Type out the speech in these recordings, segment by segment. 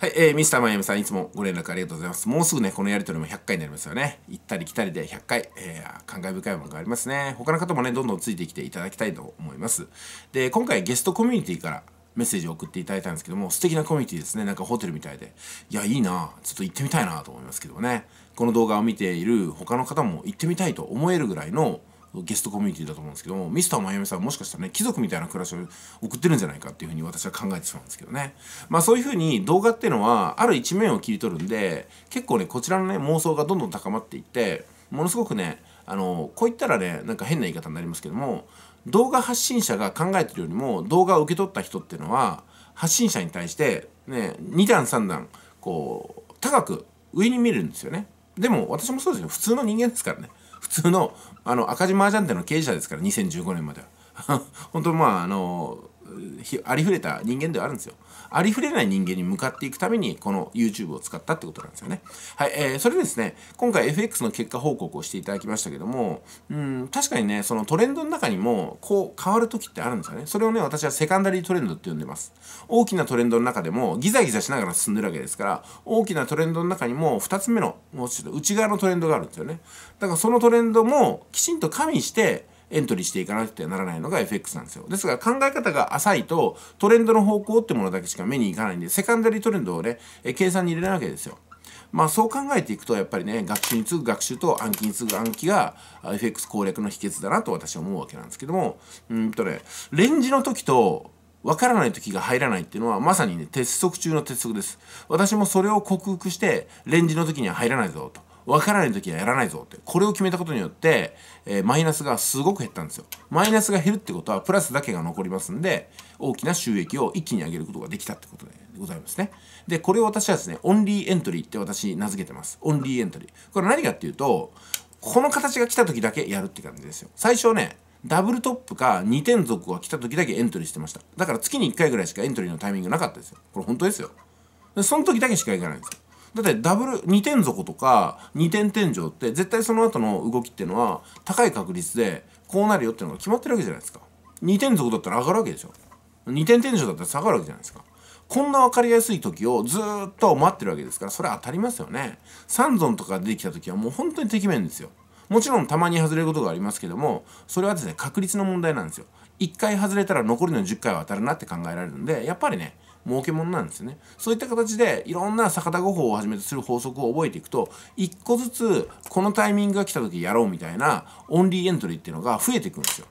はい、えー、ミスターマイアミさん、いつもご連絡ありがとうございます。もうすぐね、このやりとりも100回になりますよね。行ったり来たりで100回、えー、感慨深いものがありますね。他の方もね、どんどんついてきていただきたいと思います。で、今回ゲストコミュニティからメッセージを送っていただいたんですけども、素敵なコミュニティですね。なんかホテルみたいで。いや、いいなちょっと行ってみたいなと思いますけどもね。この動画を見ている他の方も行ってみたいと思えるぐらいのゲストコミュニティだと思うんですけどもミスターマイミさんもしかしたらね貴族みたいな暮らしを送ってるんじゃないかっていうふうに私は考えてしまうんですけどねまあそういうふうに動画っていうのはある一面を切り取るんで結構ねこちらのね妄想がどんどん高まっていってものすごくねあのこう言ったらねなんか変な言い方になりますけども動画発信者が考えてるよりも動画を受け取った人っていうのは発信者に対してね2段3段こう高く上に見るんですよね。でも私もそうですよ普通の人間ですからね普通のあの赤字麻雀店の経営者ですから2015年までは 本当まああのありふれた人間ではあるんですよ。ありふれない人間に向かっていくためにこの YouTube を使ったってことなんですよね。はい、えー、それでですね、今回 FX の結果報告をしていただきましたけども、うん、確かにね、そのトレンドの中にもこう変わる時ってあるんですよね。それをね、私はセカンダリートレンドって呼んでます。大きなトレンドの中でもギザギザしながら進んでるわけですから、大きなトレンドの中にも2つ目の、もうちょっと内側のトレンドがあるんですよね。だからそのトレンドもきちんと加味して、エントリーしていかなくてはならないのが FX なんですよ。ですから考え方が浅いとトレンドの方向ってものだけしか目にいかないんで、セカンダリートレンドをね、え計算に入れないわけですよ。まあそう考えていくとやっぱりね学習に次ぐ学習と暗記に次ぐ暗記が FX 攻略の秘訣だなと私は思うわけなんですけどもうんとねレンジの時と分からない時が入らないっていうのはまさにね鉄則中の鉄則です私もそれを克服してレンジの時には入らないぞとわからない時はやらないぞってこれを決めたことによって、えー、マイナスがすごく減ったんですよマイナスが減るってことはプラスだけが残りますんで大きな収益を一気に上げることができたってことでございますねでこれを私はですねオンリーエントリーって私名付けてますオンリーエントリーこれ何かっていうとこの形が来た時だけやるって感じですよ最初ねダブルトップか2点続が来た時だけエントリーしてましただから月に1回ぐらいしかエントリーのタイミングなかったですよこれ本当ですよで、その時だけしか行かないんですよだってダブル2点底とか2点天井って絶対その後の動きっていうのは高い確率でこうなるよっていうのが決まってるわけじゃないですか2点底だったら上がるわけでしょ2点天井だったら下がるわけじゃないですかこんな分かりやすい時をずっと待ってるわけですからそれ当たりますよね三尊とか出てきた時はもう本当にてきめんですよもちろんたまに外れることがありますけどもそれはですね確率の問題なんですよ1回外れたら残りの10回は当たるなって考えられるんでやっぱりね儲けものなんですねそういった形でいろんな逆田語法をはじめとする法則を覚えていくと一個ずつこのタイミングが来た時やろうみたいなオンリーエントリーっていうのが増えていくんですよ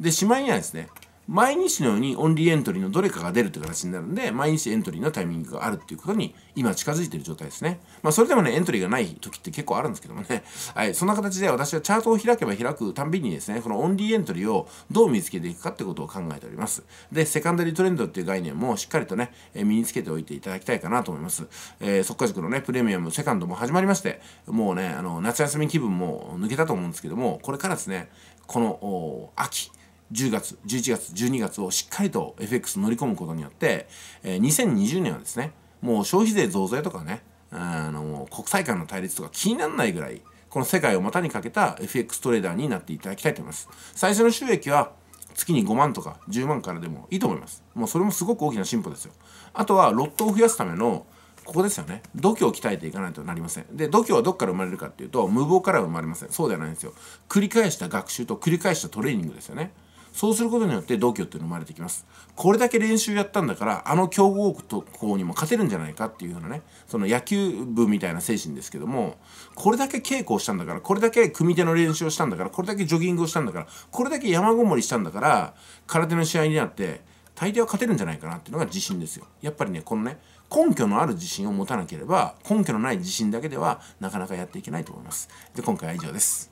でしまいにはですね毎日のようにオンリーエントリーのどれかが出るという形になるんで、毎日エントリーのタイミングがあるっていうことに今近づいてる状態ですね。まあそれでもね、エントリーがない時って結構あるんですけどもね。はい、そんな形で私はチャートを開けば開くたんびにですね、このオンリーエントリーをどう見つけていくかってことを考えております。で、セカンダリートレンドっていう概念もしっかりとね、え身につけておいていただきたいかなと思います。えー、から塾のね、プレミアムセカンドも始まりまして、もうね、あの、夏休み気分も抜けたと思うんですけども、これからですね、この秋、10月11月12月をしっかりと FX 乗り込むことによって、えー、2020年はですねもう消費税増税とかねあの国際間の対立とか気にならないぐらいこの世界を股にかけた FX トレーダーになっていただきたいと思います最初の収益は月に5万とか10万からでもいいと思いますもうそれもすごく大きな進歩ですよあとはロットを増やすためのここですよね度胸を鍛えていかないとなりませんで度胸はどっから生まれるかっていうと無謀からは生まれませんそうではないんですよ繰り返した学習と繰り返したトレーニングですよねそうすることによって度胸っていうの生まれてきますこれだけ練習やったんだからあの強豪校にも勝てるんじゃないかっていうようなねその野球部みたいな精神ですけどもこれだけ稽古をしたんだからこれだけ組手の練習をしたんだからこれだけジョギングをしたんだからこれだけ山ごもりしたんだから空手の試合になって大抵は勝てるんじゃないかなっていうのが自信ですよやっぱりねこのね根拠のある自信を持たなければ根拠のない自信だけではなかなかやっていけないと思いますで今回は以上です